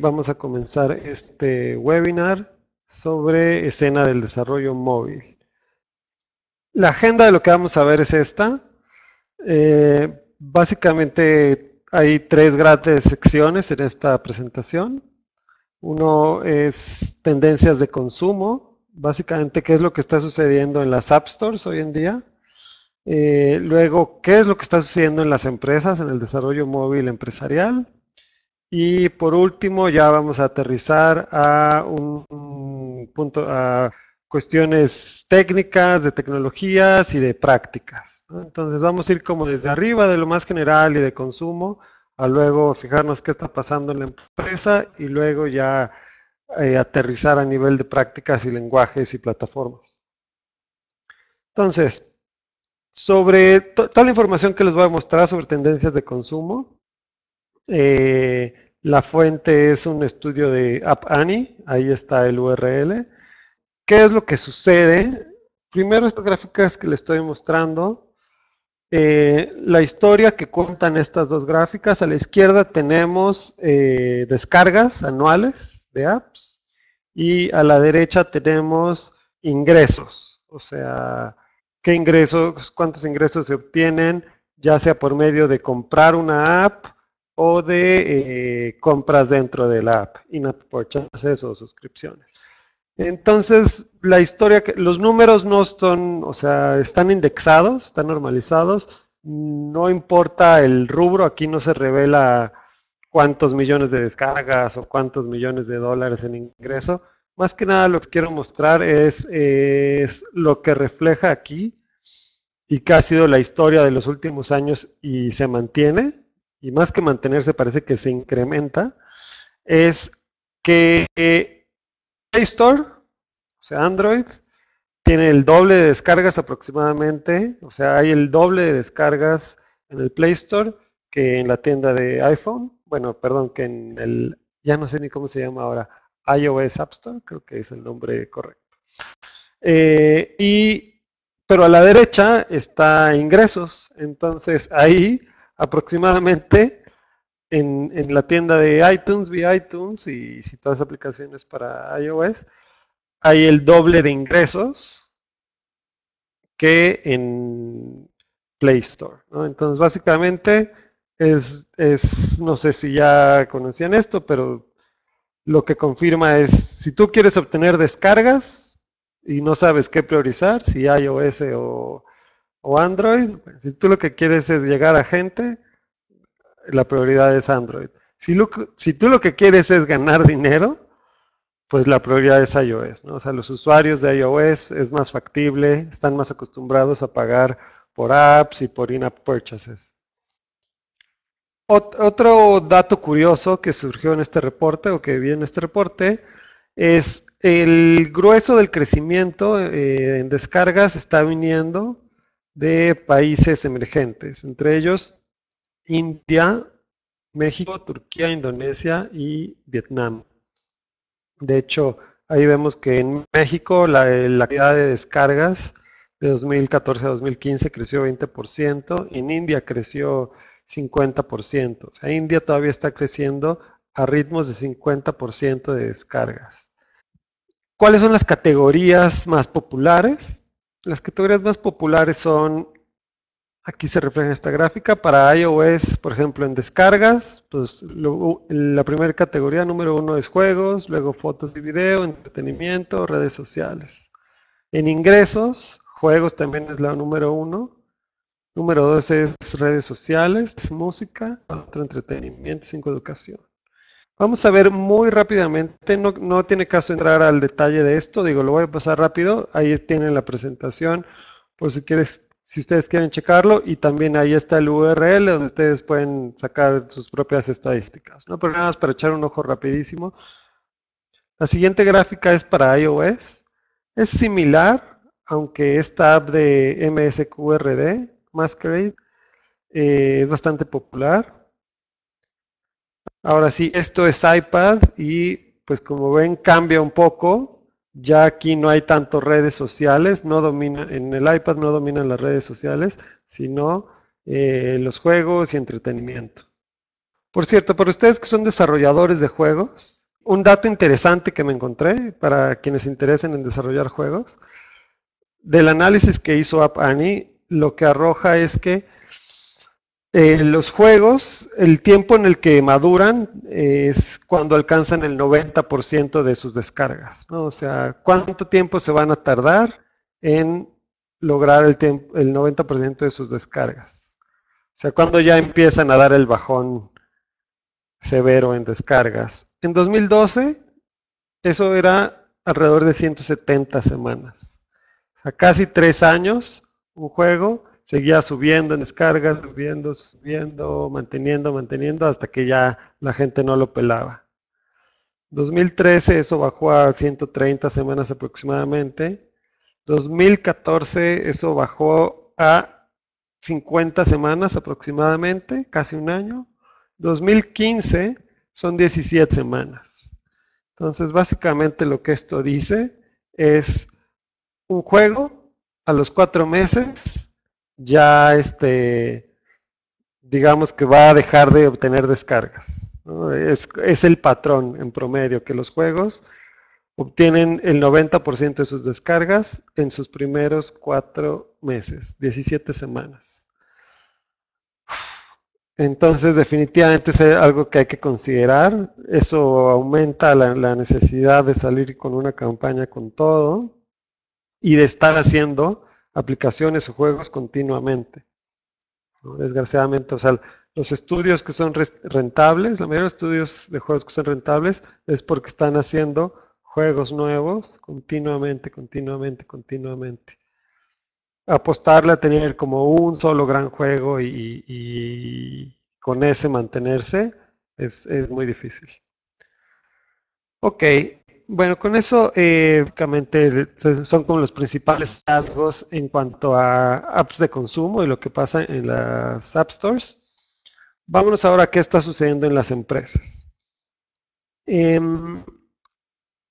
Vamos a comenzar este webinar sobre escena del desarrollo móvil. La agenda de lo que vamos a ver es esta. Eh, básicamente hay tres grandes secciones en esta presentación. Uno es tendencias de consumo, básicamente qué es lo que está sucediendo en las App Stores hoy en día. Eh, luego, qué es lo que está sucediendo en las empresas, en el desarrollo móvil empresarial. Y por último, ya vamos a aterrizar a un, punto, a cuestiones técnicas, de tecnologías y de prácticas. Entonces vamos a ir como desde arriba de lo más general y de consumo, a luego fijarnos qué está pasando en la empresa y luego ya eh, aterrizar a nivel de prácticas y lenguajes y plataformas. Entonces, sobre toda la información que les voy a mostrar sobre tendencias de consumo, eh, la fuente es un estudio de App Annie, ahí está el URL. ¿Qué es lo que sucede? Primero estas gráficas que le estoy mostrando, eh, la historia que cuentan estas dos gráficas, a la izquierda tenemos eh, descargas anuales de apps y a la derecha tenemos ingresos, o sea, qué ingresos, cuántos ingresos se obtienen, ya sea por medio de comprar una app, o de eh, compras dentro de la app, in-app purchases o suscripciones. Entonces, la historia, los números no son, o sea, están indexados, están normalizados, no importa el rubro, aquí no se revela cuántos millones de descargas o cuántos millones de dólares en ingreso. Más que nada lo que quiero mostrar es, es lo que refleja aquí y que ha sido la historia de los últimos años y se mantiene y más que mantenerse parece que se incrementa, es que Play Store, o sea, Android, tiene el doble de descargas aproximadamente, o sea, hay el doble de descargas en el Play Store que en la tienda de iPhone, bueno, perdón, que en el, ya no sé ni cómo se llama ahora, iOS App Store, creo que es el nombre correcto. Eh, y, pero a la derecha está ingresos, entonces ahí aproximadamente en, la tienda de iTunes, vía iTunes y si todas las aplicaciones para iOS, hay el doble de ingresos que en Play Store. Entonces, básicamente es, es, no sé si ya conocían esto, pero lo que confirma es, si tú quieres obtener descargas y no sabes qué priorizar, si iOS o o Android, si tú lo que quieres es llegar a gente, la prioridad es Android. Si, tú lo que quieres es ganar dinero, pues la prioridad es iOS. ¿no? O sea, los usuarios de iOS es más factible, están más acostumbrados a pagar por apps y por in-app purchases. otro dato curioso que surgió en este reporte o que vi en este reporte es el grueso del crecimiento eh, en descargas está viniendo de países emergentes, entre ellos India, México, Turquía, Indonesia y Vietnam. De hecho, ahí vemos que en México la, eh, cantidad de descargas de 2014 a 2015 creció 20%, en India creció 50%. O sea, India todavía está creciendo a ritmos de 50% de descargas. ¿Cuáles son las categorías más populares? Las categorías más populares son, aquí se refleja en esta gráfica, para iOS, por ejemplo, en descargas, pues la primera categoría, número uno, es juegos, luego fotos y video, entretenimiento, redes sociales. En ingresos, juegos también es la número uno. Número dos es redes sociales, música, otro entretenimiento, cinco educación. Vamos a ver muy rápidamente, no, tiene caso entrar al detalle de esto, digo, lo voy a pasar rápido, ahí tienen la presentación, por si quieres, si ustedes quieren checarlo, y también ahí está el URL donde ustedes pueden sacar sus propias estadísticas, ¿no? Pero nada más para echar un ojo rapidísimo. La siguiente gráfica es para iOS, es similar, aunque esta app de MSQRD, Masquerade, eh, es bastante popular, Ahora sí, esto es iPad y pues como ven cambia un poco. Ya aquí no hay tanto redes sociales, no domina, en el iPad no dominan las redes sociales, sino eh, los juegos y entretenimiento. Por cierto, para ustedes que son desarrolladores de juegos, un dato interesante que me encontré para quienes se interesen en desarrollar juegos, del análisis que hizo App Annie, lo que arroja es que eh, los juegos, el tiempo en el que maduran eh, es cuando alcanzan el 90% de sus descargas, ¿no? O sea, ¿cuánto tiempo se van a tardar en lograr el, el 90% de sus descargas? O sea, cuando ya empiezan a dar el bajón severo en descargas. En 2012, eso era alrededor de 170 semanas. O sea, casi tres años un juego seguía subiendo en descargas, subiendo, subiendo, manteniendo, manteniendo, hasta que ya la gente no lo pelaba. 2013 eso bajó a 130 semanas aproximadamente. 2014 eso bajó a 50 semanas aproximadamente, casi un año. 2015 son 17 semanas. Entonces, básicamente lo que esto dice es un juego a los cuatro meses ya este, digamos que va a dejar de obtener descargas. Es, el patrón en promedio que los juegos obtienen el 90% de sus descargas en sus primeros cuatro meses, 17 semanas. Entonces, definitivamente es algo que hay que considerar. Eso aumenta la, la necesidad de salir con una campaña con todo y de estar haciendo aplicaciones o juegos continuamente. Desgraciadamente, o sea, los estudios que son rentables, la mayoría de los estudios de juegos que son rentables es porque están haciendo juegos nuevos continuamente, continuamente, continuamente. Apostarle a tener como un solo gran juego y, con ese mantenerse es, es muy difícil. Ok, bueno, con eso eh, básicamente son como los principales rasgos en cuanto a apps de consumo y lo que pasa en las App Stores. Vámonos ahora a qué está sucediendo en las empresas. Em,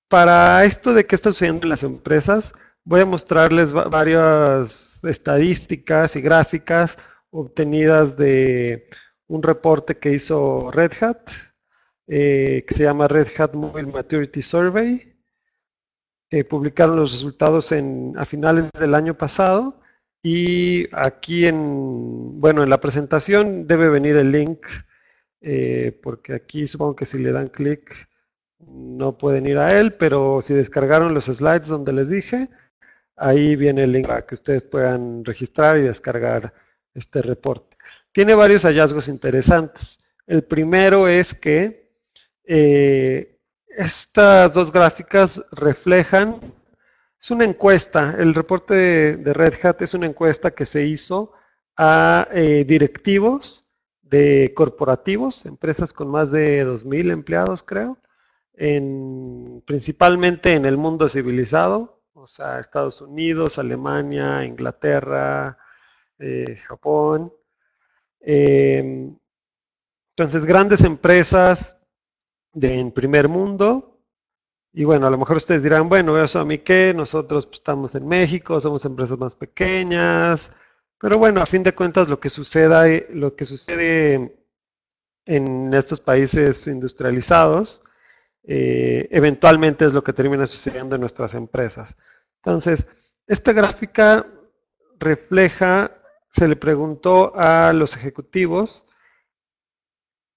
para esto de qué está sucediendo en las empresas, voy a mostrarles varias estadísticas y gráficas obtenidas de un reporte que hizo Red Hat eh, que se llama Red Hat Mobile Maturity Survey. Eh, publicaron los resultados en, a finales del año pasado y aquí en, bueno, en la presentación debe venir el link eh, porque aquí supongo que si le dan clic no pueden ir a él, pero si descargaron los slides donde les dije, ahí viene el link para que ustedes puedan registrar y descargar este reporte. Tiene varios hallazgos interesantes. El primero es que eh, estas dos gráficas reflejan, es una encuesta, el reporte de, Red Hat es una encuesta que se hizo a eh, directivos de corporativos, empresas con más de 2.000 empleados creo, principalmente en el mundo civilizado, o sea, Estados Unidos, Alemania, Inglaterra, eh, Japón. entonces, grandes empresas de en primer mundo. Y bueno, a lo mejor ustedes dirán, bueno, eso a mí qué, nosotros pues, estamos en México, somos empresas más pequeñas, pero bueno, a fin de cuentas lo que suceda, eh, lo que sucede en estos países industrializados, eh, eventualmente es lo que termina sucediendo en nuestras empresas. Entonces, esta gráfica refleja, se le preguntó a los ejecutivos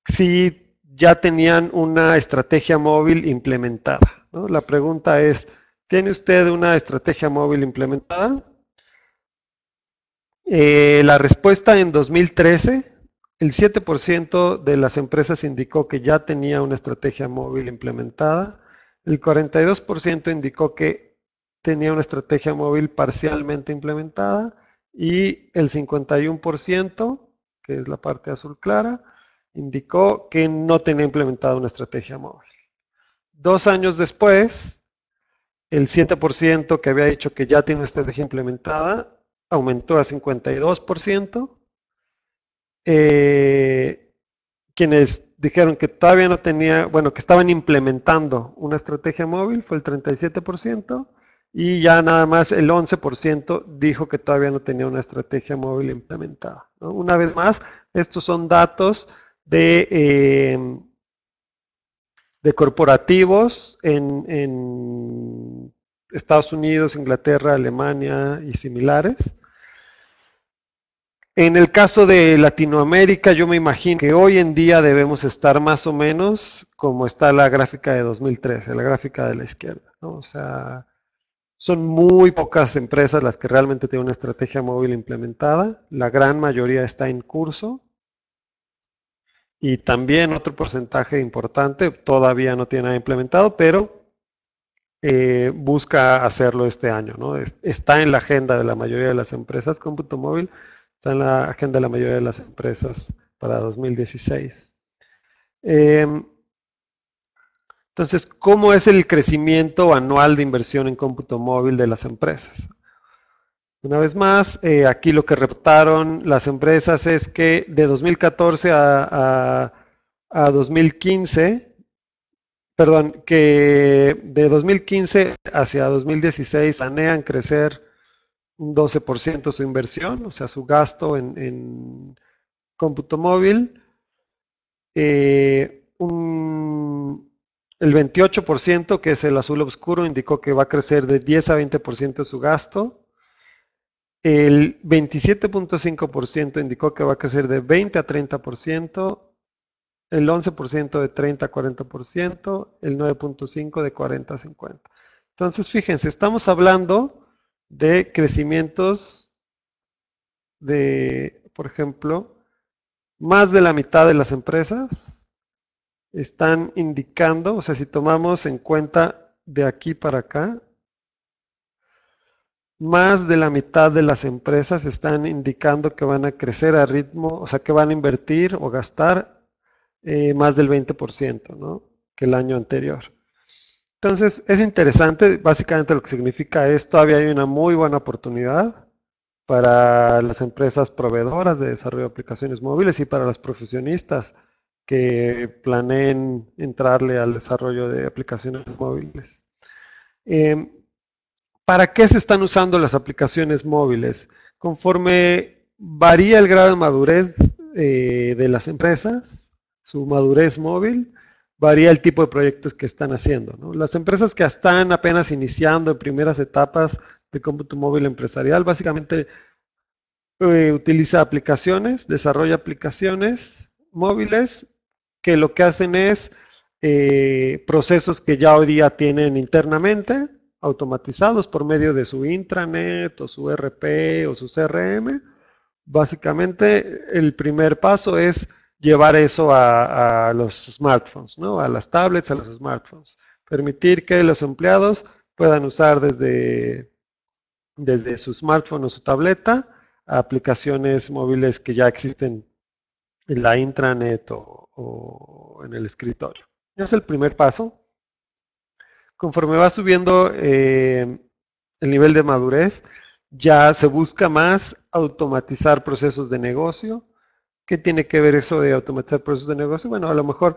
si ya tenían una estrategia móvil implementada. La pregunta es, ¿tiene usted una estrategia móvil implementada? Eh, la respuesta en 2013, el 7% de las empresas indicó que ya tenía una estrategia móvil implementada, el 42% indicó que tenía una estrategia móvil parcialmente implementada y el 51%, que es la parte azul clara, indicó que no tenía implementada una estrategia móvil. Dos años después, el 7% que había dicho que ya tiene una estrategia implementada aumentó a 52%. Eh, quienes dijeron que todavía no tenía, bueno, que estaban implementando una estrategia móvil fue el 37% y ya nada más el 11% dijo que todavía no tenía una estrategia móvil implementada. Una vez más, estos son datos eh, de, corporativos en, Estados Unidos, Inglaterra, Alemania y similares. En el caso de Latinoamérica, yo me imagino que hoy en día debemos estar más o menos como está la gráfica de 2013, la gráfica de la izquierda. O sea, son muy pocas empresas las que realmente tienen una estrategia móvil implementada. La gran mayoría está en curso. Y también otro porcentaje importante, todavía no tiene nada implementado, pero eh, busca hacerlo este año. Está en la agenda de la mayoría de las empresas, cómputo móvil, está en la agenda de la mayoría de las empresas para 2016. Em, entonces, ¿cómo es el crecimiento anual de inversión en cómputo móvil de las empresas? Una vez más, eh, aquí lo que reportaron las empresas es que de 2014 a, 2015, perdón, que de 2015 hacia 2016 planean crecer un 12% su inversión, o sea, su gasto en, cómputo móvil, eh, el 28%, que es el azul oscuro, indicó que va a crecer de 10 a 20% su gasto, el 27.5% indicó que va a crecer de 20 a 30%, el 11% de 30 a 40%, el 9.5% de 40 a 50%. Entonces, fíjense, estamos hablando de crecimientos de, por ejemplo, más de la mitad de las empresas están indicando, o sea, si tomamos en cuenta de aquí para acá, más de la mitad de las empresas están indicando que van a crecer a ritmo, o sea, que van a invertir o gastar eh, más del 20%, ¿no? Que el año anterior. Entonces, es interesante, básicamente lo que significa es, todavía hay una muy buena oportunidad para las empresas proveedoras de desarrollo de aplicaciones móviles y para los profesionistas que planeen entrarle al desarrollo de aplicaciones móviles. Em, ¿Para qué se están usando las aplicaciones móviles? Conforme varía el grado de madurez eh, de las empresas, su madurez móvil, varía el tipo de proyectos que están haciendo. Las empresas que están apenas iniciando en primeras etapas de cómputo móvil empresarial, básicamente eh, utiliza aplicaciones, desarrolla aplicaciones móviles que lo que hacen es eh, procesos que ya hoy día tienen internamente automatizados por medio de su intranet o su RP o su CRM. Básicamente, el primer paso es llevar eso a, los smartphones, ¿no? a las tablets, a los smartphones. Permitir que los empleados puedan usar desde, desde su smartphone o su tableta aplicaciones móviles que ya existen en la intranet o, o en el escritorio. Es el primer paso conforme va subiendo eh, el nivel de madurez, ya se busca más automatizar procesos de negocio. ¿Qué tiene que ver eso de automatizar procesos de negocio? Bueno, a lo mejor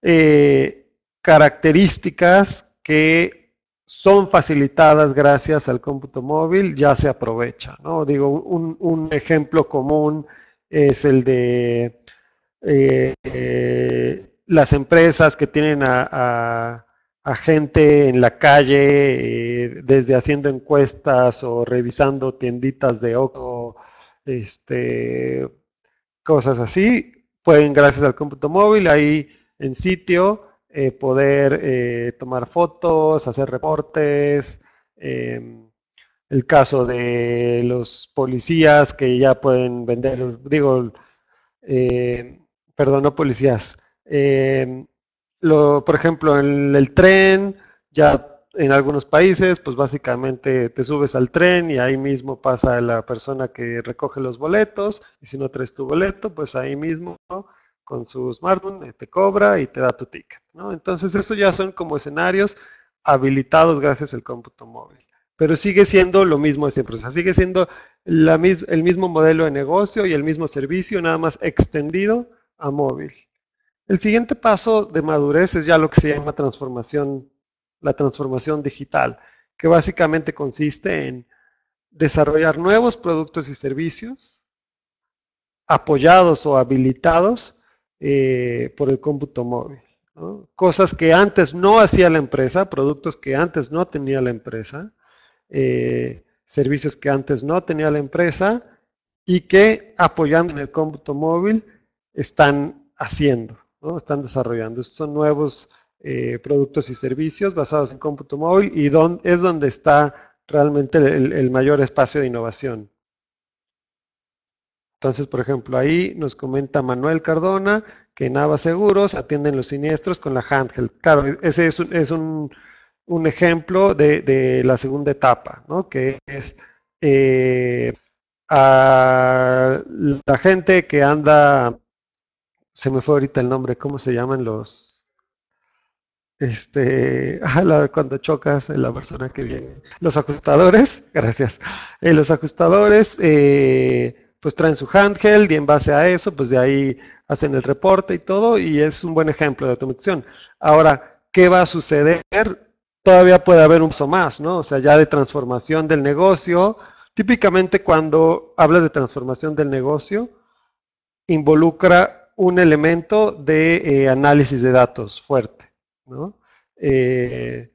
eh, características que son facilitadas gracias al cómputo móvil ya se aprovecha. ¿no? Digo, un, ejemplo común es el de eh, las empresas que tienen a a gente en la calle, eh, desde haciendo encuestas o revisando tienditas de ojo, este, cosas así, pueden gracias al cómputo móvil ahí en sitio eh, poder eh, tomar fotos, hacer reportes. Em, el caso de los policías que ya pueden vender, digo, perdón, no policías, eh, por ejemplo, en el tren, ya en algunos países, pues básicamente te subes al tren y ahí mismo pasa la persona que recoge los boletos, y si no traes tu boleto, pues ahí mismo con su smartphone eh, te cobra y te da tu ticket. Entonces eso ya son como escenarios habilitados gracias al cómputo móvil. Pero sigue siendo lo mismo de siempre, o sea, sigue siendo el mismo modelo de negocio y el mismo servicio, nada más extendido a móvil. El siguiente paso de madurez es ya lo que se llama transformación, la transformación digital, que básicamente consiste en desarrollar nuevos productos y servicios apoyados o habilitados eh, por el cómputo móvil. Cosas que antes no hacía la empresa, productos que antes no tenía la empresa, eh, servicios que antes no tenía la empresa y que apoyando en el cómputo móvil están haciendo. Están desarrollando estos son nuevos eh, productos y servicios basados en cómputo móvil y es donde está realmente el, mayor espacio de innovación. Entonces, por ejemplo, ahí nos comenta Manuel Cardona que en Ava Seguros atienden los siniestros con la handheld. Claro, ese es un, ejemplo de, la segunda etapa, ¿no? que es eh, a la gente que anda se me fue ahorita el nombre, ¿cómo se llaman los? Este, ah, cuando chocas eh, la persona que viene. Los ajustadores, gracias. Eh, los ajustadores, eh, pues traen su handheld y en base a eso, pues de ahí hacen el reporte y todo, y es un buen ejemplo de automatización. Ahora, ¿qué va a suceder? Todavía puede haber un paso más, ¿no? O sea, ya de transformación del negocio. Típicamente cuando hablas de transformación del negocio, involucra un elemento de eh, análisis de datos fuerte, eh,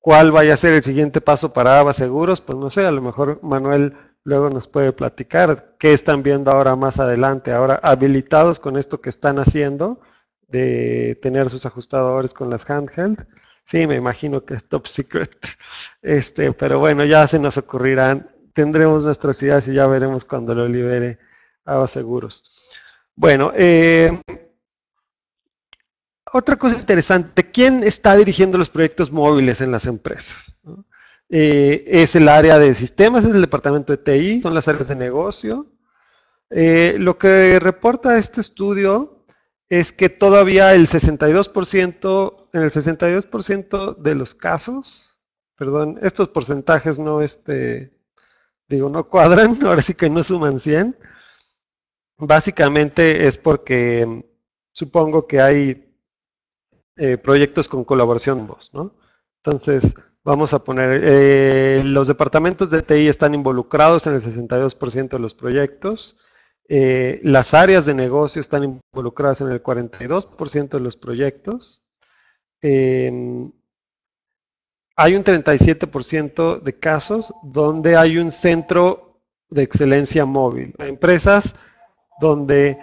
¿Cuál vaya a ser el siguiente paso para ABA Seguros? Pues no sé, a lo mejor Manuel luego nos puede platicar qué están viendo ahora más adelante, ahora habilitados con esto que están haciendo de tener sus ajustadores con las handheld. Sí, me imagino que es top secret. Este, pero bueno, ya se nos ocurrirán. Tendremos nuestras ideas y ya veremos cuando lo libere ABA Seguros. Bueno, eh, otra cosa interesante, ¿quién está dirigiendo los proyectos móviles en las empresas? Eh, es el área de sistemas, es el departamento de TI, son las áreas de negocio. Eh, lo que reporta este estudio es que todavía el 62%, en el 62% de los casos, perdón, estos porcentajes no, este, digo, no cuadran, ahora sí que no suman 100, Básicamente es porque mm, supongo que hay eh, proyectos con colaboración ambos, ¿no? Entonces, vamos a poner, eh, los departamentos de TI están involucrados en el 62% de los proyectos, eh, las áreas de negocio están involucradas en el 42% de los proyectos, em, hay un 37% de casos donde hay un centro de excelencia móvil. Empresas donde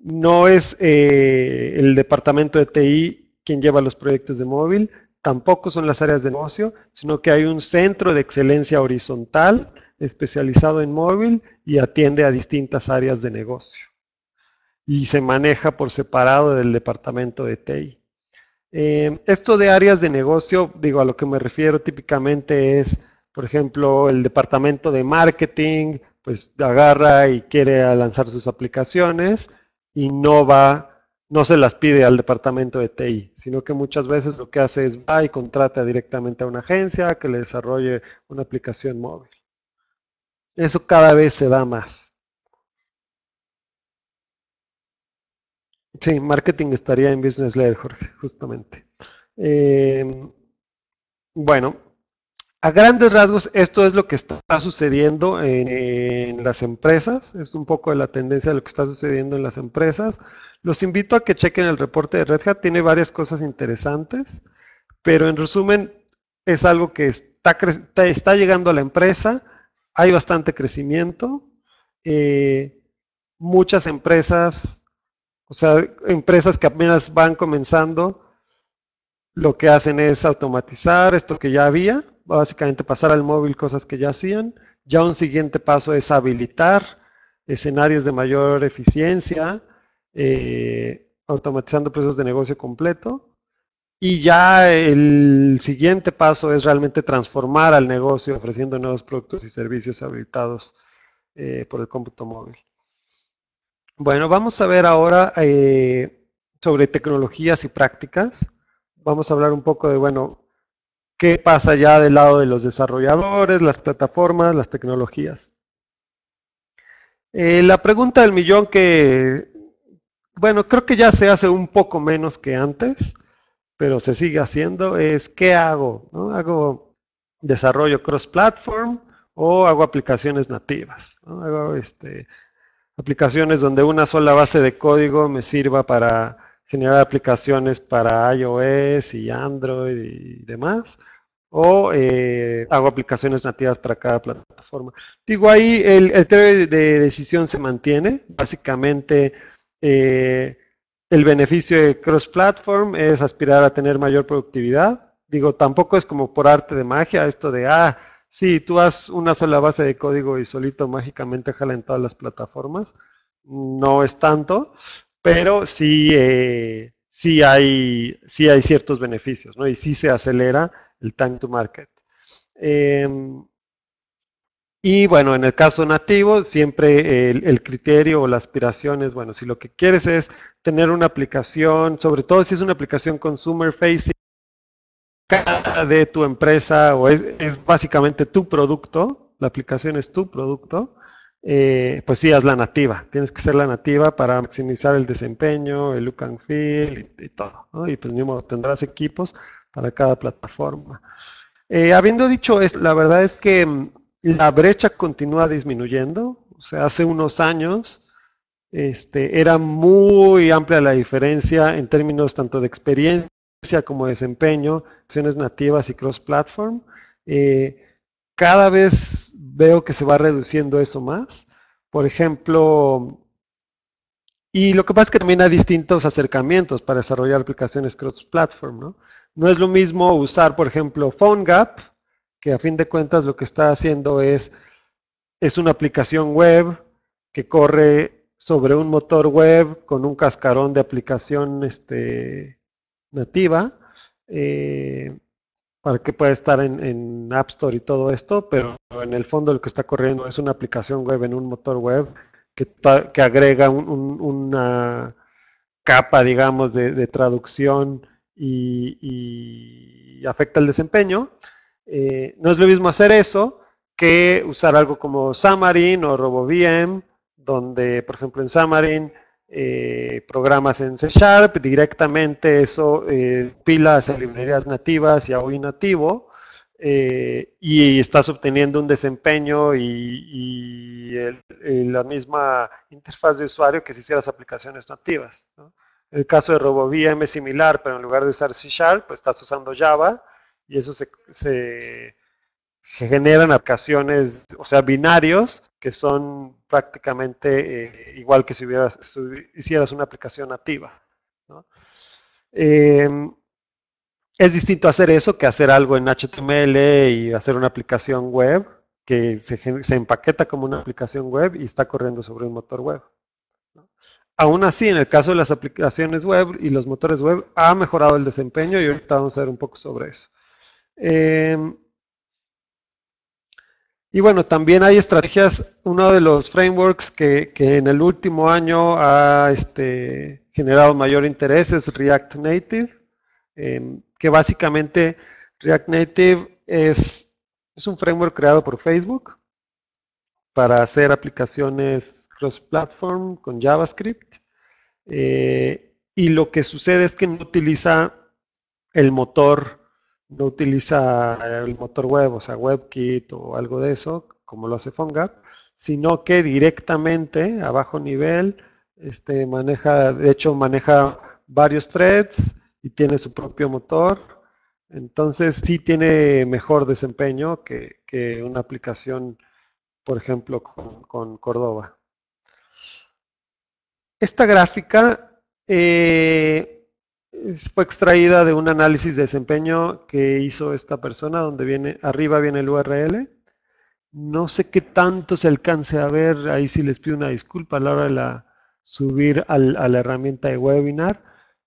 no es eh, el departamento de TI quien lleva los proyectos de móvil, tampoco son las áreas de negocio, sino que hay un centro de excelencia horizontal especializado en móvil y atiende a distintas áreas de negocio. Y se maneja por separado del departamento de TI. Em, esto de áreas de negocio, digo, a lo que me refiero típicamente es, por ejemplo, el departamento de marketing pues agarra y quiere lanzar sus aplicaciones y no va, no se las pide al departamento de TI, sino que muchas veces lo que hace es va y contrata directamente a una agencia que le desarrolle una aplicación móvil. Eso cada vez se da más. Sí, marketing estaría en Business Leader, Jorge, justamente. Em, bueno, a grandes rasgos, esto es lo que está sucediendo en, las empresas, es un poco de la tendencia de lo que está sucediendo en las empresas. Los invito a que chequen el reporte de Red Hat, tiene varias cosas interesantes, pero en resumen, es algo que está, está llegando a la empresa, hay bastante crecimiento, eh, muchas empresas, o sea, empresas que apenas van comenzando, lo que hacen es automatizar esto que ya había, básicamente pasar al móvil cosas que ya hacían. Ya un siguiente paso es habilitar escenarios de mayor eficiencia, eh, automatizando procesos de negocio completo. Y ya el siguiente paso es realmente transformar al negocio ofreciendo nuevos productos y servicios habilitados eh, por el cómputo móvil. Bueno, vamos a ver ahora eh, sobre tecnologías y prácticas. Vamos a hablar un poco de, bueno, qué pasa ya del lado de los desarrolladores, las plataformas, las tecnologías. Eh, la pregunta del millón que, bueno, creo que ya se hace un poco menos que antes, pero se sigue haciendo, es ¿qué hago? ¿Hago desarrollo cross-platform o hago aplicaciones nativas? ¿Hago este, aplicaciones donde una sola base de código me sirva para generar aplicaciones para iOS y Android y demás, o eh, hago aplicaciones nativas para cada plataforma. Digo, ahí el, el teoría de decisión se mantiene. Básicamente, eh, el beneficio de cross-platform es aspirar a tener mayor productividad. Digo, tampoco es como por arte de magia esto de, ah, sí, tú has una sola base de código y solito mágicamente jala en todas las plataformas. No es tanto pero sí, eh, sí, hay, sí hay ciertos beneficios, ¿no? Y sí se acelera el time to market. Em, y bueno, en el caso nativo, siempre el, criterio o la aspiración es, bueno, si lo que quieres es tener una aplicación, sobre todo si es una aplicación consumer facing, de tu empresa o es básicamente tu producto, la aplicación es tu producto, eh, pues sí, haz la nativa. Tienes que ser la nativa para maximizar el desempeño, el look and feel y, todo. Y pues tendrás equipos para cada plataforma. Eh, habiendo dicho esto, la verdad es que mm, la brecha continúa disminuyendo. O sea, hace unos años este, era muy amplia la diferencia en términos tanto de experiencia como desempeño, acciones nativas y cross-platform. Eh, cada vez veo que se va reduciendo eso más. Por ejemplo, y lo que pasa es que también hay distintos acercamientos para desarrollar aplicaciones cross-platform, ¿no? No es lo mismo usar, por ejemplo, PhoneGap, que a fin de cuentas lo que está haciendo es, es una aplicación web que corre sobre un motor web con un cascarón de aplicación este, nativa. Eh, para que pueda estar en, App Store y todo esto, pero en el fondo lo que está corriendo es una aplicación web en un motor web que, que agrega una capa, digamos, de, traducción y, afecta el desempeño. Eh, no es lo mismo hacer eso que usar algo como Xamarin o RoboVM, donde, por ejemplo, en Xamarin eh, programas en C Sharp, directamente eso eh, pilas en librerías nativas y a hoy nativo, eh, y estás obteniendo un desempeño y, la misma interfaz de usuario que si hicieras aplicaciones nativas. el caso de RoboVM es similar, pero en lugar de usar C Sharp, pues estás usando Java, y eso se generan aplicaciones, o sea, binarios que son prácticamente eh, igual que si, hubieras, hicieras una aplicación nativa. Em, es distinto hacer eso que hacer algo en HTML y hacer una aplicación web que se, empaqueta como una aplicación web y está corriendo sobre un motor web. Aún así, en el caso de las aplicaciones web y los motores web, ha mejorado el desempeño y ahorita vamos a ver un poco sobre eso. Em, y bueno, también hay estrategias, uno de los frameworks que, en el último año ha este, generado mayor interés es React Native, em, que básicamente React Native es, es un framework creado por Facebook para hacer aplicaciones cross-platform con JavaScript. Eh, y lo que sucede es que no utiliza el motor no utiliza eh, el motor web, o sea, WebKit o algo de eso, como lo hace PhoneGap, sino que directamente a bajo nivel este, maneja, de hecho maneja varios threads y tiene su propio motor. Entonces sí tiene mejor desempeño que, una aplicación, por ejemplo, con, con Cordova. Esta gráfica eh, fue extraída de un análisis de desempeño que hizo esta persona, donde viene arriba viene el URL. No sé qué tanto se alcance a ver, ahí sí les pido una disculpa a la hora de la, subir a la herramienta de webinar,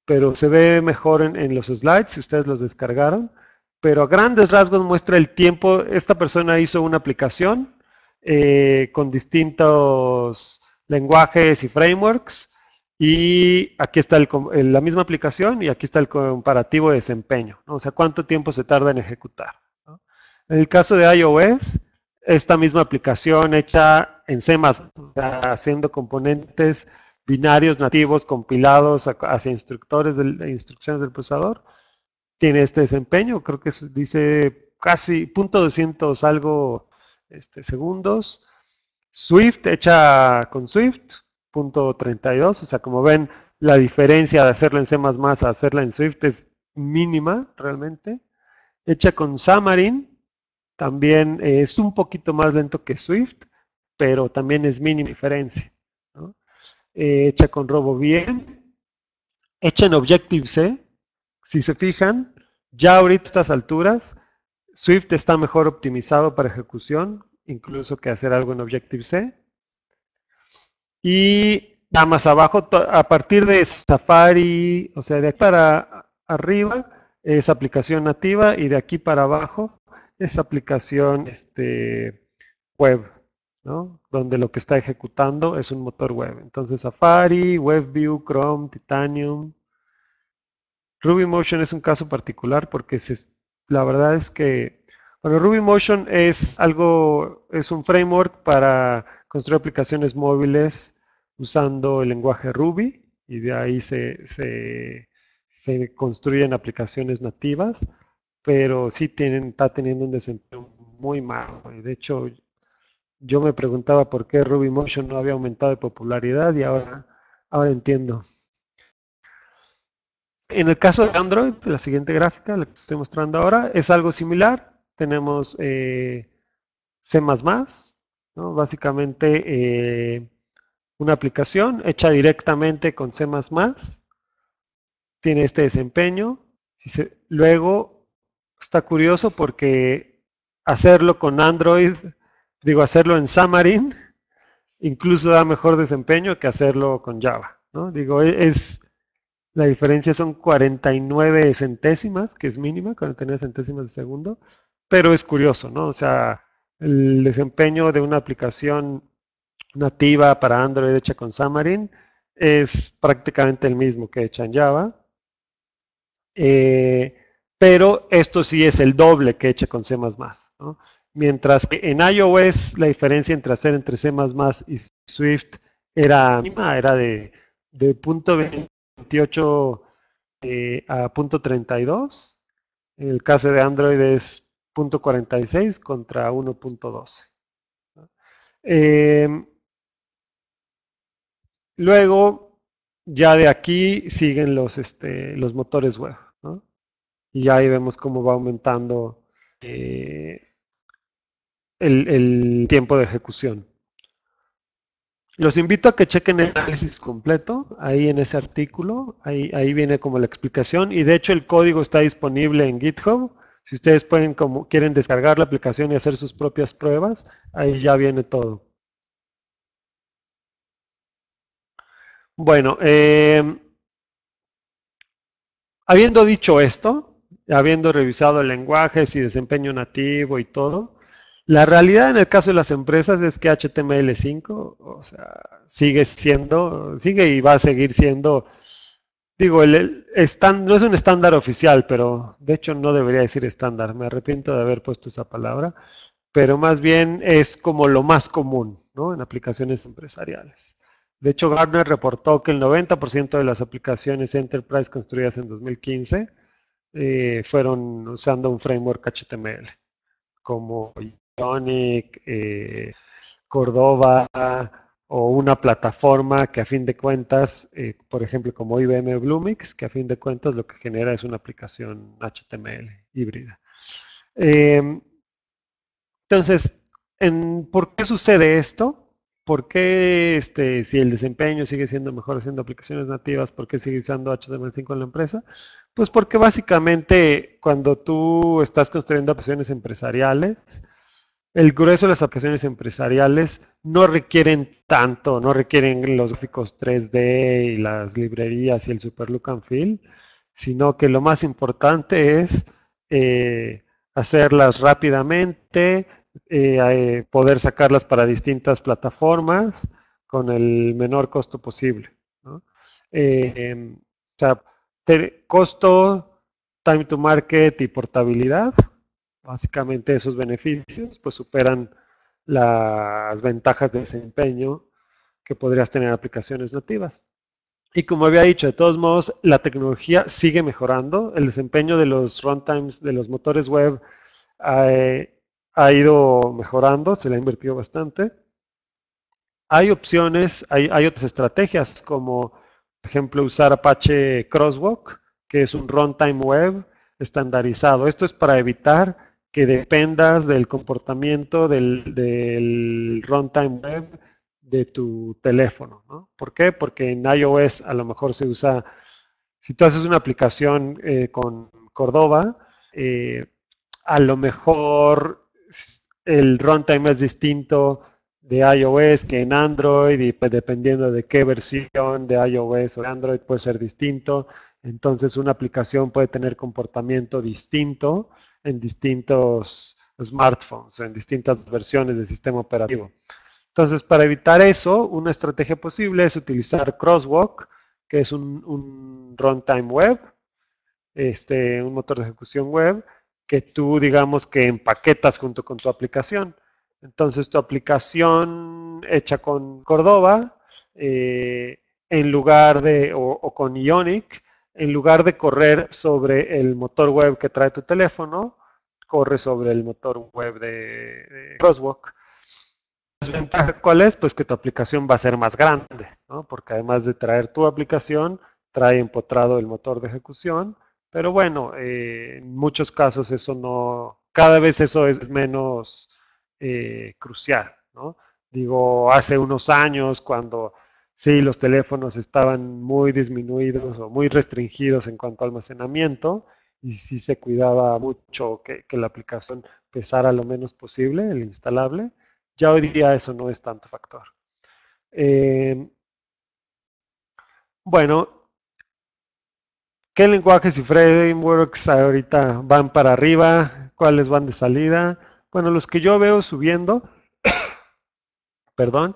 pero se ve mejor en, los slides si ustedes los descargaron. Pero a grandes rasgos muestra el tiempo. Esta persona hizo una aplicación eh, con distintos lenguajes y frameworks y aquí está la misma aplicación y aquí está el comparativo de desempeño, o sea, cuánto tiempo se tarda en ejecutar. En el caso de iOS, esta misma aplicación hecha en C++, haciendo componentes binarios nativos compilados hacia instructores de instrucciones del procesador, tiene este desempeño, creo que dice casi .200 algo este, segundos. Swift, hecha con Swift, .32, O sea, como ven, la diferencia de hacerla en C++ a hacerla en Swift es mínima realmente. Hecha con Xamarin, también eh, es un poquito más lento que Swift, pero también es mínima diferencia. Eh, hecha con RoboVM, hecha en Objective-C, si se fijan, ya ahorita a estas alturas, Swift está mejor optimizado para ejecución, incluso que hacer algo en Objective-C. Y nada más abajo, a partir de Safari, o sea, de aquí para arriba es aplicación nativa y de aquí para abajo es aplicación este, web, ¿no? Donde lo que está ejecutando es un motor web. Entonces Safari, WebView, Chrome, Titanium. RubyMotion es un caso particular porque se, la verdad es que, bueno, Motion es algo, es un framework para construir aplicaciones móviles usando el lenguaje Ruby y de ahí se, se construyen aplicaciones nativas, pero sí tienen, está teniendo un desempeño muy malo. De hecho, yo me preguntaba por qué Ruby Motion no había aumentado de popularidad y ahora, ahora entiendo. En el caso de Android, la siguiente gráfica, la que estoy mostrando ahora, es algo similar. Tenemos eh, C++, Básicamente eh, una aplicación hecha directamente con C++, tiene este desempeño. luego está curioso porque hacerlo con Android, digo, hacerlo en Xamarin, incluso da mejor desempeño que hacerlo con Java. Digo, e, es, la diferencia son 49 centésimas, que es mínima, 49 centésimas de segundo, pero es curioso, ¿no? O sea, el desempeño de una aplicación nativa para Android hecha con Xamarin es prácticamente el mismo que hecha en Java. Eh, pero esto sí es el doble que hecha con C++. Mientras que en iOS la diferencia entre hacer entre C++ y Swift era era de, de 28 eh, a 32. En el caso de Android es .46 contra 1.12. Em, luego, ya de aquí siguen los, este, los motores web. Y ahí vemos cómo va aumentando eh, el, tiempo de ejecución. Los invito a que chequen el análisis completo, ahí en ese artículo, ahí, ahí, viene como la explicación, y de hecho el código está disponible en GitHub, si ustedes pueden, como quieren descargar la aplicación y hacer sus propias pruebas, ahí ya viene todo. Bueno, em, habiendo dicho esto, habiendo revisado el y desempeño nativo y todo, la realidad en el caso de las empresas es que HTML5, sigue siendo, sigue y va a seguir siendo Digo, el, no es un estándar oficial, pero de hecho no debería decir estándar. Me arrepiento de haber puesto esa palabra, pero más bien es como lo más común ¿no? en aplicaciones empresariales. De hecho, Gartner reportó que el 90% de las aplicaciones enterprise construidas en 2015 eh, fueron usando un framework HTML, como Ionic, eh, Cordova, o una plataforma que a fin de cuentas, eh, por ejemplo, como IBM Bluemix, que a fin de cuentas lo que genera es una aplicación HTML híbrida. Em, entonces, ¿por qué sucede esto? ¿Por qué este, si el desempeño sigue siendo mejor haciendo aplicaciones nativas, por qué sigue usando HTML5 en la empresa? Pues porque básicamente cuando tú estás construyendo aplicaciones empresariales, el grueso de las aplicaciones empresariales no requieren tanto, no requieren los gráficos 3D y las librerías y el super look and feel, sino que lo más importante es eh, hacerlas rápidamente, eh, eh, poder sacarlas para distintas plataformas con el menor costo posible. o sea, costo, time to market y portabilidad básicamente esos beneficios pues superan las ventajas de desempeño que podrías tener en aplicaciones nativas. Y como había dicho, de todos modos, la tecnología sigue mejorando. El desempeño de los runtimes, de los motores web, eh, ha, ido mejorando, se le ha invertido bastante. Hay opciones, hay, hay otras estrategias, como por ejemplo usar Apache Crosswalk, que es un runtime web estandarizado. Esto es para evitar que dependas del comportamiento del, runtime web de tu teléfono. ¿no? ¿Por qué? Porque en iOS a lo mejor se usa, si tú haces una aplicación eh, con Cordova, eh, a lo mejor el runtime es distinto de iOS que en Android y pues dependiendo de qué versión de iOS o de Android puede ser distinto. Entonces una aplicación puede tener comportamiento distinto en distintos smartphones, en distintas versiones del sistema operativo. Entonces, para evitar eso, una estrategia posible es utilizar Crosswalk, que es un, runtime web, este, un motor de ejecución web, que tú digamos que empaquetas junto con tu aplicación. Entonces, tu aplicación hecha con Cordova, eh, en lugar de, o con Ionic, en lugar de correr sobre el motor web que trae tu teléfono, corre sobre el motor web de, de Crosswalk. cuál es? Pues que tu aplicación va a ser más grande, ¿no? porque además de traer tu aplicación, trae empotrado el motor de ejecución, pero bueno, eh, en muchos casos eso no, cada vez eso es menos eh, crucial, ¿no? Digo, hace unos años cuando si los teléfonos estaban muy disminuidos o muy restringidos en cuanto a almacenamiento y si se cuidaba mucho que, la aplicación pesara lo menos posible, el instalable. Ya hoy día eso no es tanto factor. Em, bueno, ¿qué lenguajes y frameworks ahorita van para arriba? ¿Cuáles van de salida? Bueno, los que yo veo subiendo, perdón,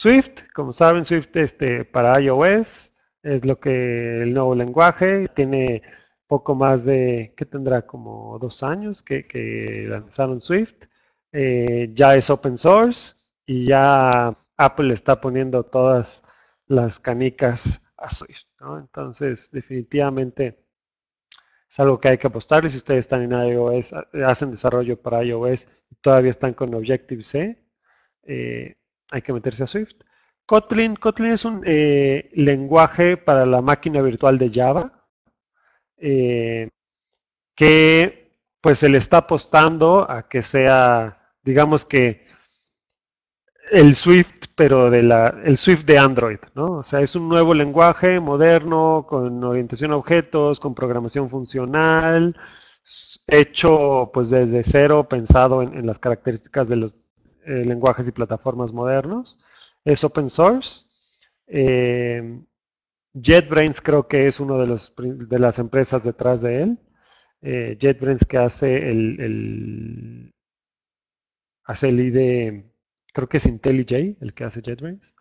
Swift, como saben, Swift este, para iOS es lo que el nuevo lenguaje tiene poco más de, que tendrá como dos años que, lanzaron Swift. Eh, ya es open source y ya Apple está poniendo todas las canicas a Swift. Entonces, definitivamente es algo que hay que apostarle. Si ustedes están en iOS, hacen desarrollo para iOS y todavía están con Objective-C, eh, hay que meterse a Swift. Kotlin, Kotlin es un eh, lenguaje para la máquina virtual de Java eh, que pues se le está apostando a que sea, digamos que el Swift, pero de la, el Swift de Android, ¿no? O sea, es un nuevo lenguaje moderno, con orientación a objetos, con programación funcional, hecho pues desde cero, pensado en las características de los eh, lenguajes y plataformas modernos. Es open source. Eh, JetBrains creo que es una de, los, de las empresas detrás de él. Eh, JetBrains que hace el, hace ID, creo que es IntelliJ el que hace JetBrains.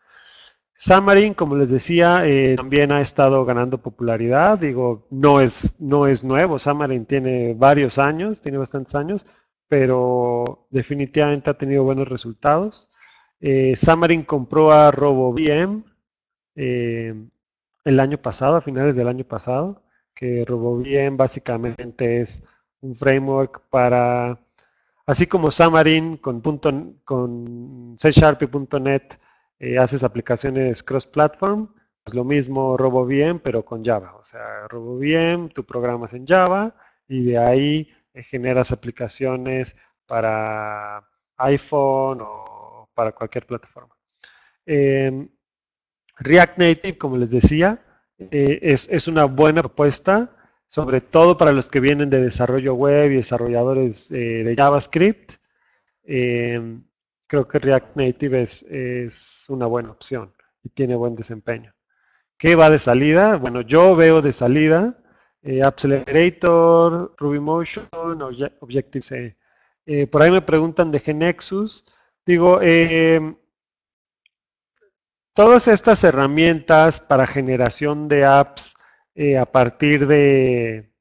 Xamarin, como les decía, también ha estado ganando popularidad. Digo, no es, no es nuevo. Xamarin tiene varios años, tiene bastantes años pero definitivamente ha tenido buenos resultados. Eh, Xamarin compró a RoboVM eh, el año pasado, a finales del año pasado, que RoboVM básicamente es un framework para, así como Xamarin con, punto, con C .NET eh, haces aplicaciones cross-platform, es pues lo mismo RoboVM pero con Java. O sea, RoboVM, tu programas en Java y de ahí eh, generas aplicaciones para iPhone o para cualquier plataforma. Em, React Native, como les decía, eh, es, una buena propuesta, sobre todo para los que vienen de desarrollo web y desarrolladores eh, de JavaScript. Em, creo que React Native es, es una buena opción y tiene buen desempeño. ¿Qué va de salida? Bueno, yo veo de salida eh, Accelerator, RubyMotion, o Objective-C. Eh, por ahí me preguntan de Genexus. Digo, em, todas estas herramientas para generación de apps eh, a partir de,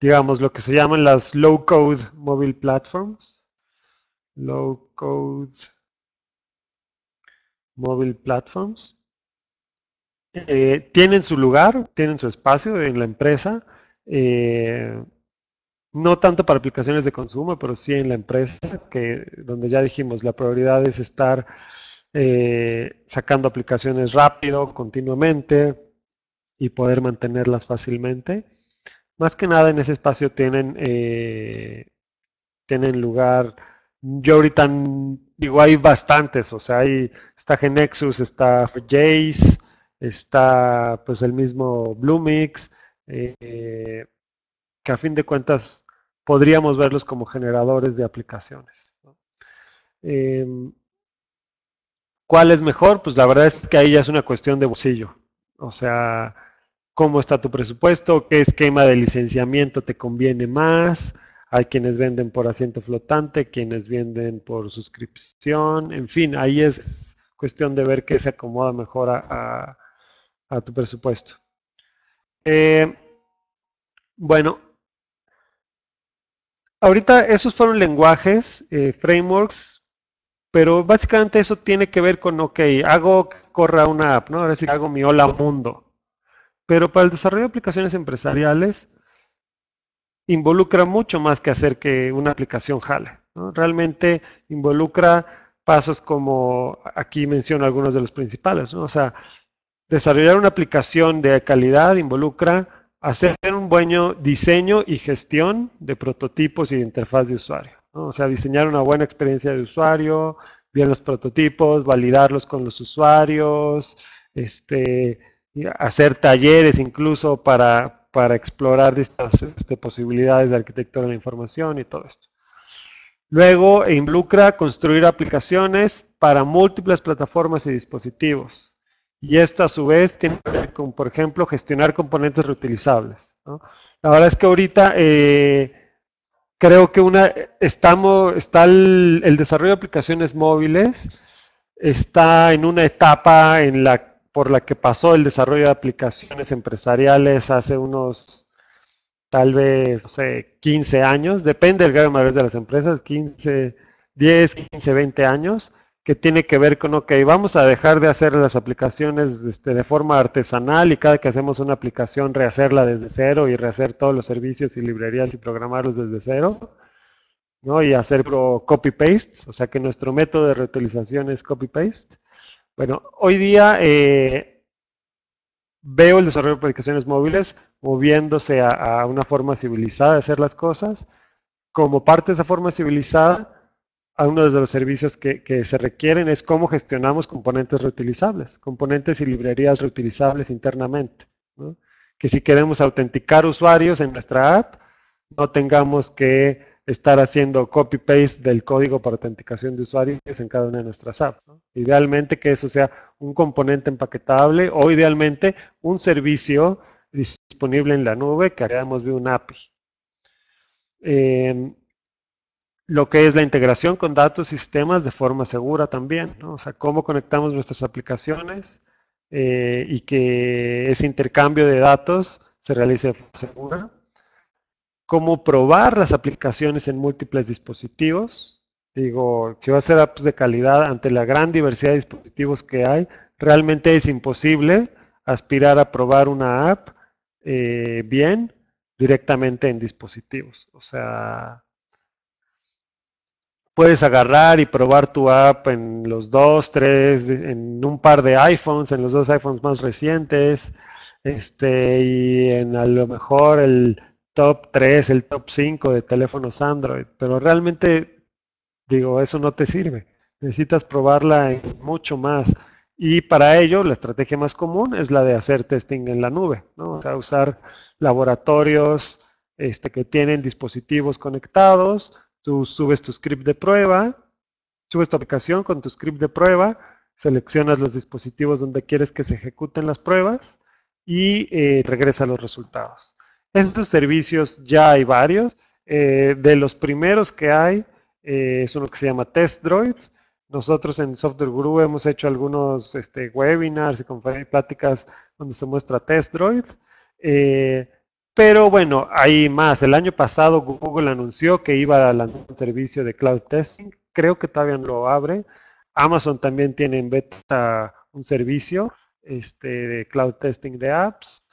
digamos, lo que se llaman las low-code mobile platforms. Low-code mobile platforms. Eh, tienen su lugar, tienen su espacio en la empresa, eh, no tanto para aplicaciones de consumo, pero sí en la empresa, que donde ya dijimos, la prioridad es estar eh, sacando aplicaciones rápido, continuamente y poder mantenerlas fácilmente. Más que nada en ese espacio tienen, eh, tienen lugar, yo ahorita digo, hay bastantes, o sea, hay, está Genexus, está Jace está pues el mismo Bluemix, eh, que a fin de cuentas podríamos verlos como generadores de aplicaciones. Em, ¿Cuál es mejor? Pues la verdad es que ahí ya es una cuestión de bolsillo. O sea, cómo está tu presupuesto, qué esquema de licenciamiento te conviene más. Hay quienes venden por asiento flotante, quienes venden por suscripción, en fin, ahí es cuestión de ver qué se acomoda mejor a tu presupuesto. Eh, bueno, ahorita esos fueron lenguajes, eh, frameworks, pero básicamente eso tiene que ver con, ok, hago que corra una app, ¿no? Ahora sí hago mi hola mundo. Pero para el desarrollo de aplicaciones empresariales involucra mucho más que hacer que una aplicación jale. Realmente involucra pasos como aquí menciono algunos de los principales, ¿no? O sea, Desarrollar una aplicación de calidad involucra hacer un buen diseño y gestión de prototipos y de interfaz de usuario. O sea, diseñar una buena experiencia de usuario, bien los prototipos, validarlos con los usuarios, este, hacer talleres incluso para, explorar estas este, posibilidades de arquitectura de la información y todo esto. Luego, involucra construir aplicaciones para múltiples plataformas y dispositivos. Y esto a su vez tiene que ver con, por ejemplo, gestionar componentes reutilizables. La verdad es que ahorita eh, creo que una estamos, está el, desarrollo de aplicaciones móviles, está en una etapa en la, por la que pasó el desarrollo de aplicaciones empresariales hace unos, tal vez, no sé, 15 años, depende del grado mayor de las empresas, 15, 10, 15, 20 años, que tiene que ver con, ok, vamos a dejar de hacer las aplicaciones este, de forma artesanal y cada que hacemos una aplicación rehacerla desde cero y rehacer todos los servicios y librerías y programarlos desde cero, ¿no? Y hacer copy-paste, o sea que nuestro método de reutilización es copy-paste. Bueno, hoy día eh, veo el desarrollo de aplicaciones móviles moviéndose a, a una forma civilizada de hacer las cosas. Como parte de esa forma civilizada, uno de los servicios que, se requieren es cómo gestionamos componentes reutilizables, componentes y librerías reutilizables internamente. Que si queremos autenticar usuarios en nuestra app, no tengamos que estar haciendo copy-paste del código para autenticación de usuarios en cada una de nuestras apps. Idealmente que eso sea un componente empaquetable o idealmente un servicio disponible en la nube que haríamos de un API. Em, lo que es la integración con datos, y sistemas de forma segura también, ¿no? o sea, cómo conectamos nuestras aplicaciones eh, y que ese intercambio de datos se realice de forma segura, cómo probar las aplicaciones en múltiples dispositivos, digo, si va a ser apps de calidad ante la gran diversidad de dispositivos que hay, realmente es imposible aspirar a probar una app eh, bien directamente en dispositivos, o sea puedes agarrar y probar tu app en los dos, tres, en un par de iPhones, en los dos iPhones más recientes, este, y en a lo mejor el top 3, el top 5 de teléfonos Android, pero realmente, digo, eso no te sirve. Necesitas probarla en mucho más. Y para ello, la estrategia más común es la de hacer testing en la nube, ¿no? O sea, usar laboratorios este, que tienen dispositivos conectados Tú subes tu script de prueba, subes tu aplicación con tu script de prueba, seleccionas los dispositivos donde quieres que se ejecuten las pruebas y regresa eh, regresa los resultados. Estos servicios ya hay varios. Eh, de los primeros que hay eh, es uno que se llama Test Nosotros en Software Guru hemos hecho algunos este, webinars y pláticas donde se muestra Test pero bueno, hay más. El año pasado Google anunció que iba a lanzar un servicio de cloud testing. Creo que todavía no lo abre. Amazon también tiene en beta un servicio este, de cloud testing de apps.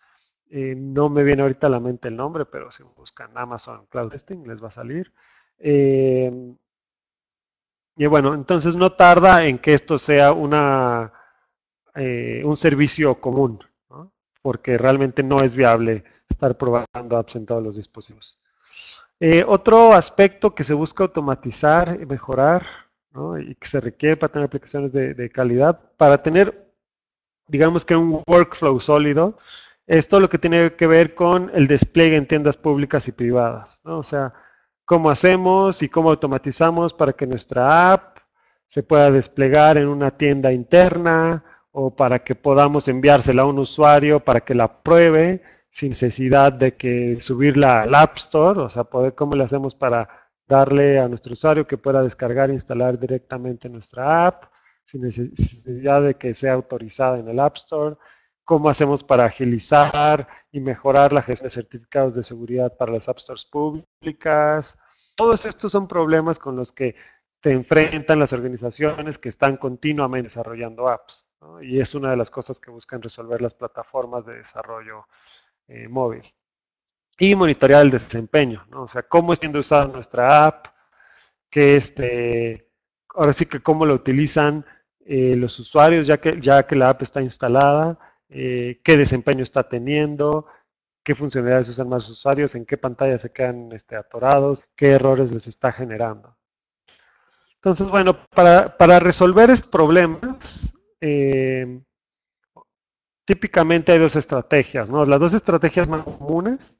Eh, no me viene ahorita a la mente el nombre, pero si buscan Amazon Cloud Testing les va a salir. Em, y bueno, entonces no tarda en que esto sea una, eh, un servicio común porque realmente no es viable estar probando apps los dispositivos. Eh, otro aspecto que se busca automatizar y mejorar y que se requiere para tener aplicaciones de, calidad, para tener, digamos que un workflow sólido, es todo lo que tiene que ver con el despliegue en tiendas públicas y privadas. O sea, cómo hacemos y cómo automatizamos para que nuestra app se pueda desplegar en una tienda interna, o para que podamos enviársela a un usuario para que la pruebe sin necesidad de que subirla al App Store, o sea, poder, ¿cómo le hacemos para darle a nuestro usuario que pueda descargar e instalar directamente nuestra app, sin necesidad de que sea autorizada en el App Store? ¿Cómo hacemos para agilizar y mejorar la gestión de certificados de seguridad para las App Stores públicas? Todos estos son problemas con los que te enfrentan las organizaciones que están continuamente desarrollando apps. Y es una de las cosas que buscan resolver las plataformas de desarrollo eh, móvil. Y monitorear el desempeño, ¿no? o sea, cómo está siendo usada nuestra app, que este, ahora sí que cómo la utilizan eh, los usuarios ya que, ya que la app está instalada, eh, qué desempeño está teniendo, qué funcionalidades usan más usuarios, en qué pantalla se quedan este, atorados, qué errores les está generando. Entonces, bueno, para, resolver estos problemas, eh, típicamente hay dos estrategias, ¿no? Las dos estrategias más comunes,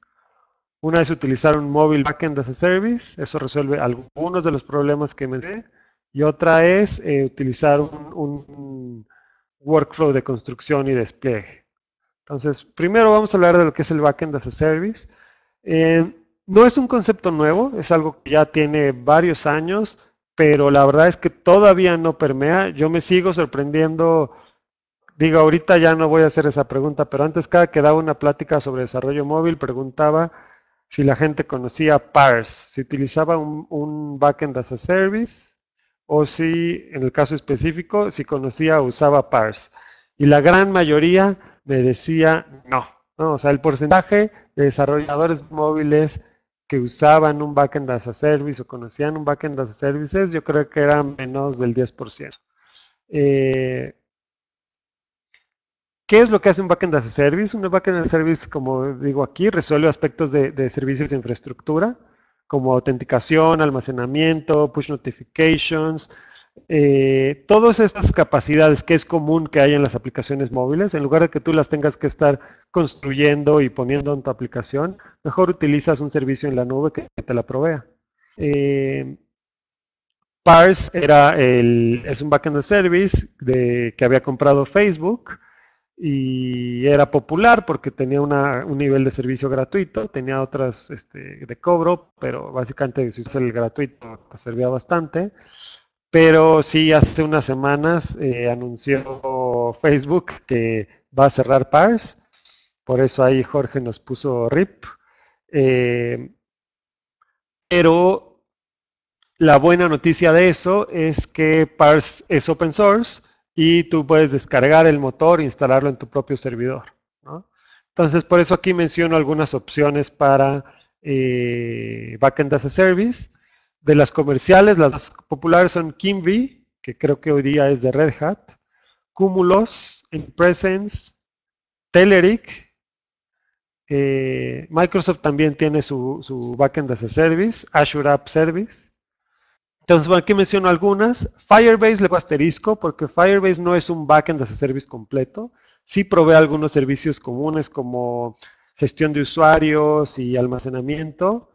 una es utilizar un móvil backend as a service, eso resuelve algunos de los problemas que mencioné, y otra es eh, utilizar un, workflow de construcción y despliegue. Entonces, primero vamos a hablar de lo que es el backend as a service. Eh, no es un concepto nuevo, es algo que ya tiene varios años pero la verdad es que todavía no permea. Yo me sigo sorprendiendo. Digo, ahorita ya no voy a hacer esa pregunta, pero antes cada que daba una plática sobre desarrollo móvil, preguntaba si la gente conocía Parse, si utilizaba un, backend as a service o si, en el caso específico, si conocía o usaba Parse. Y la gran mayoría me decía no. no o sea, el porcentaje de desarrolladores móviles que usaban un backend as a service o conocían un backend as a services, yo creo que eran menos del 10%. Eh, ¿Qué es lo que hace un backend as a service? Un backend as a service, como digo aquí, resuelve aspectos de, de servicios de infraestructura, como autenticación, almacenamiento, push notifications, eh, todas estas capacidades que es común que hay en las aplicaciones móviles, en lugar de que tú las tengas que estar construyendo y poniendo en tu aplicación, mejor utilizas un servicio en la nube que te la provea. Eh, Parse era el, es un backend service de, que había comprado Facebook y era popular porque tenía un nivel de servicio gratuito, tenía otras este, de cobro, pero básicamente si es el gratuito te servía bastante. Pero sí, hace unas semanas eh, anunció Facebook que va a cerrar Parse, Por eso ahí Jorge nos puso RIP. Eh, pero la buena noticia de eso es que Parse es open source y tú puedes descargar el motor e instalarlo en tu propio servidor. Entonces, por eso aquí menciono algunas opciones para eh, Backend as a Service. De las comerciales, las más populares son Kimby, que creo que hoy día es de Red Hat, Cumulus, Impresens, Telerik. Eh, Microsoft también tiene su, backend as a service, Azure App Service. Entonces, aquí menciono algunas. Firebase le asterisco porque Firebase no es un backend as a service completo. Sí provee algunos servicios comunes como gestión de usuarios y almacenamiento,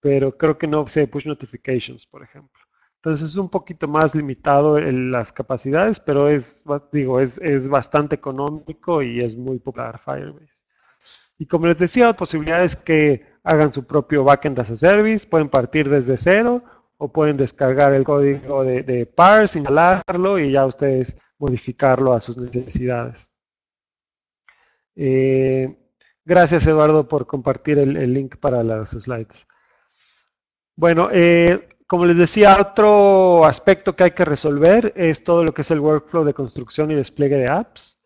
pero creo que no se push notifications, por ejemplo. Entonces es un poquito más limitado en las capacidades, pero es, digo, es, bastante económico y es muy popular Firebase. Y como les decía, posibilidades que hagan su propio backend as a service, pueden partir desde cero o pueden descargar el código de, parse, instalarlo y ya ustedes modificarlo a sus necesidades. Eh, gracias Eduardo por compartir el, el link para las slides. Bueno, eh, como les decía, otro aspecto que hay que resolver es todo lo que es el workflow de construcción y despliegue de apps.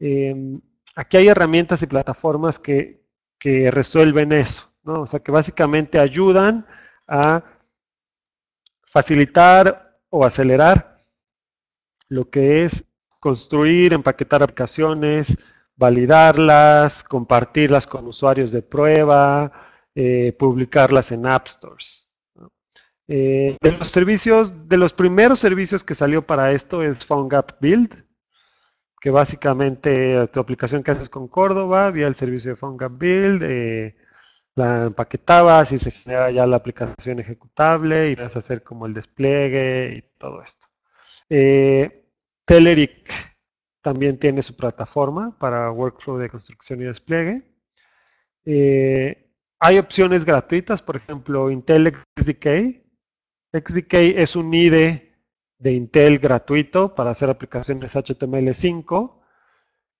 Em, aquí hay herramientas y plataformas que, resuelven eso, ¿no? O sea, que básicamente ayudan a facilitar o acelerar lo que es construir, empaquetar aplicaciones, validarlas, compartirlas con usuarios de prueba, eh, publicarlas en App Stores. Eh, de los servicios, de los primeros servicios que salió para esto es PhoneGap Build, que básicamente eh, tu aplicación que haces con Córdoba, vía el servicio de PhoneGap Build, eh, la empaquetabas y se genera ya la aplicación ejecutable y vas a hacer como el despliegue y todo esto. Eh, Telerik también tiene su plataforma para workflow de construcción y despliegue. hay opciones gratuitas, por ejemplo, IntelliX SDK XDK es un IDE de Intel gratuito para hacer aplicaciones HTML5,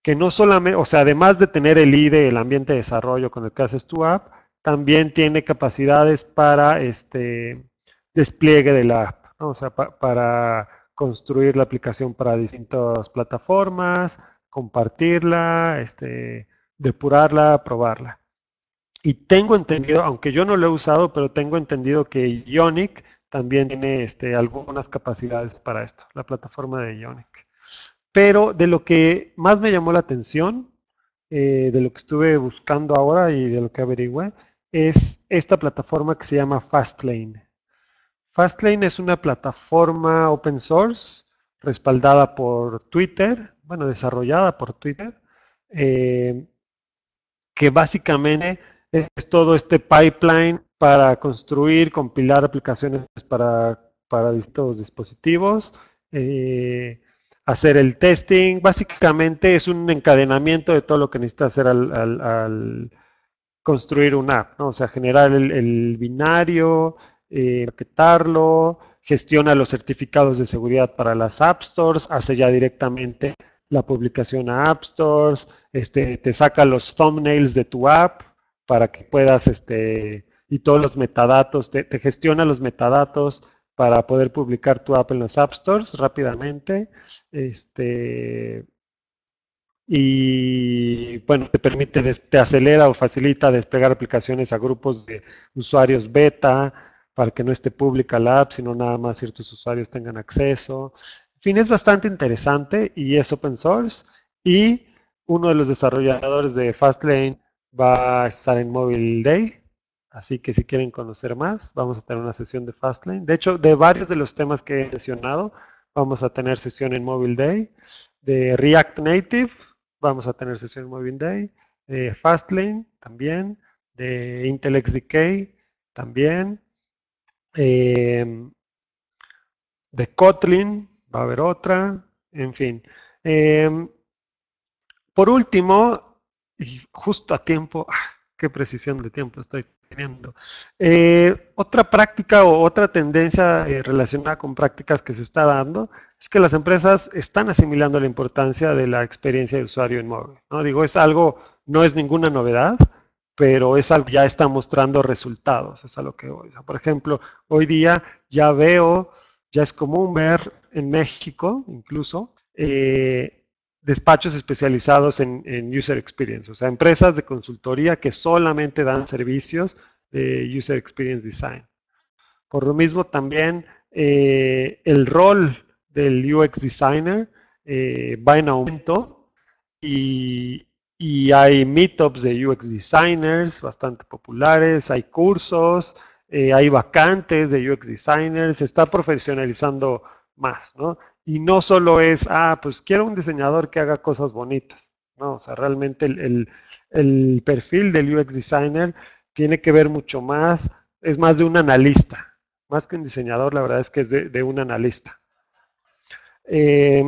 que no solamente, o sea, además de tener el IDE, el ambiente de desarrollo con el que haces tu app, también tiene capacidades para este despliegue de la app, o sea, para construir la aplicación para distintas plataformas, compartirla, este, depurarla, probarla. Y tengo entendido, aunque yo no lo he usado, pero tengo entendido que Ionic también tiene este, algunas capacidades para esto, la plataforma de Ionic. Pero de lo que más me llamó la atención, eh, de lo que estuve buscando ahora y de lo que averigüé, es esta plataforma que se llama Fastlane. Fastlane es una plataforma open source respaldada por Twitter, bueno, desarrollada por Twitter, eh, que básicamente es todo este pipeline para construir, compilar aplicaciones para, para estos dispositivos, eh, hacer el testing. Básicamente es un encadenamiento de todo lo que necesita hacer al, construir una app, ¿no? o sea, generar el, binario, eh, paquetarlo, gestiona los certificados de seguridad para las App Stores, hace ya directamente la publicación a App Stores, este, te saca los thumbnails de tu app para que puedas este, y todos los metadatos, te, gestiona los metadatos para poder publicar tu app en los App Stores rápidamente. Este, y bueno, te permite, te acelera o facilita desplegar aplicaciones a grupos de usuarios beta para que no esté pública la app, sino nada más ciertos usuarios tengan acceso. En fin, es bastante interesante y es open source. Y uno de los desarrolladores de Fastlane va a estar en Mobile Day Así que si quieren conocer más, vamos a tener una sesión de Fastlane. De hecho, de varios de los temas que he mencionado, vamos a tener sesión en Mobile Day. De React Native, vamos a tener sesión en Mobile Day. De Fastlane, también. De Intel XDK, también. Em, de Kotlin, va a haber otra. En fin. Em, por último, y justo a tiempo, ah, qué precisión de tiempo estoy teniendo. Eh, otra práctica o otra tendencia eh, relacionada con prácticas que se está dando es que las empresas están asimilando la importancia de la experiencia de usuario en móvil. ¿no? Digo, es algo, no es ninguna novedad, pero es algo, ya está mostrando resultados, es a lo que voy. por ejemplo, hoy día ya veo, ya es común ver en México incluso, eh, despachos especializados en, User Experience, o sea, empresas de consultoría que solamente dan servicios de User Experience Design. Por lo mismo, también eh, el rol del UX Designer eh, va en aumento y, hay meetups de UX Designers bastante populares, hay cursos, eh, hay vacantes de UX Designers, se está profesionalizando más, ¿no? y no solo es, ah, pues quiero un diseñador que haga cosas bonitas. No, o sea, realmente el, perfil del UX designer tiene que ver mucho más, es más de un analista. Más que un diseñador, la verdad es que es de, un analista. Eh,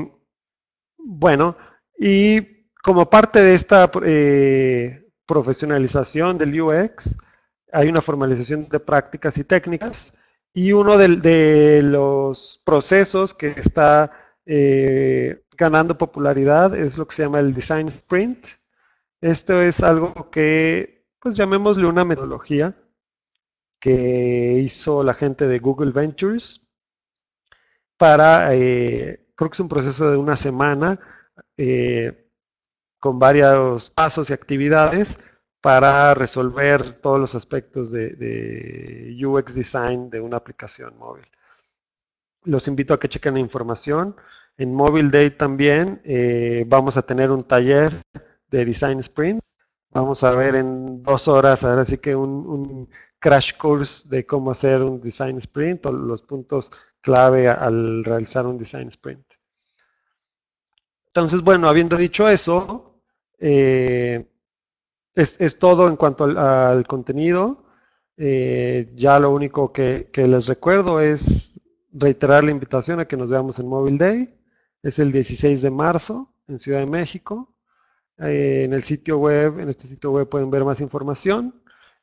bueno, y como parte de esta eh, profesionalización del UX, hay una formalización de prácticas y técnicas y uno de, los procesos que está eh, ganando popularidad es lo que se llama el Design Sprint. Esto es algo que, pues llamémosle una metodología que hizo la gente de Google Ventures para, eh, creo que es un proceso de una semana eh, con varios pasos y actividades para resolver todos los aspectos de, UX design de una aplicación móvil. Los invito a que chequen la información. En Mobile Day también eh, vamos a tener un taller de Design Sprint. Vamos a ver en dos horas, ahora sí que un, crash course de cómo hacer un Design Sprint o los puntos clave al realizar un Design Sprint. Entonces, bueno, habiendo dicho eso, eh, es, todo en cuanto al, contenido. Eh, ya lo único que, les recuerdo es reiterar la invitación a que nos veamos en Mobile Day. Es el 16 de marzo en Ciudad de México. Eh, en el sitio web, en este sitio web pueden ver más información.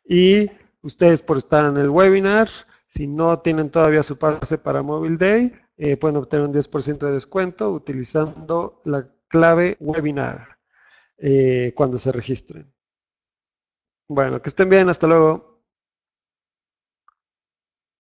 Y ustedes por estar en el webinar, si no tienen todavía su pase para Mobile Day, eh, pueden obtener un 10% de descuento utilizando la clave webinar cuando se registren. Bueno, que estén bien, hasta luego.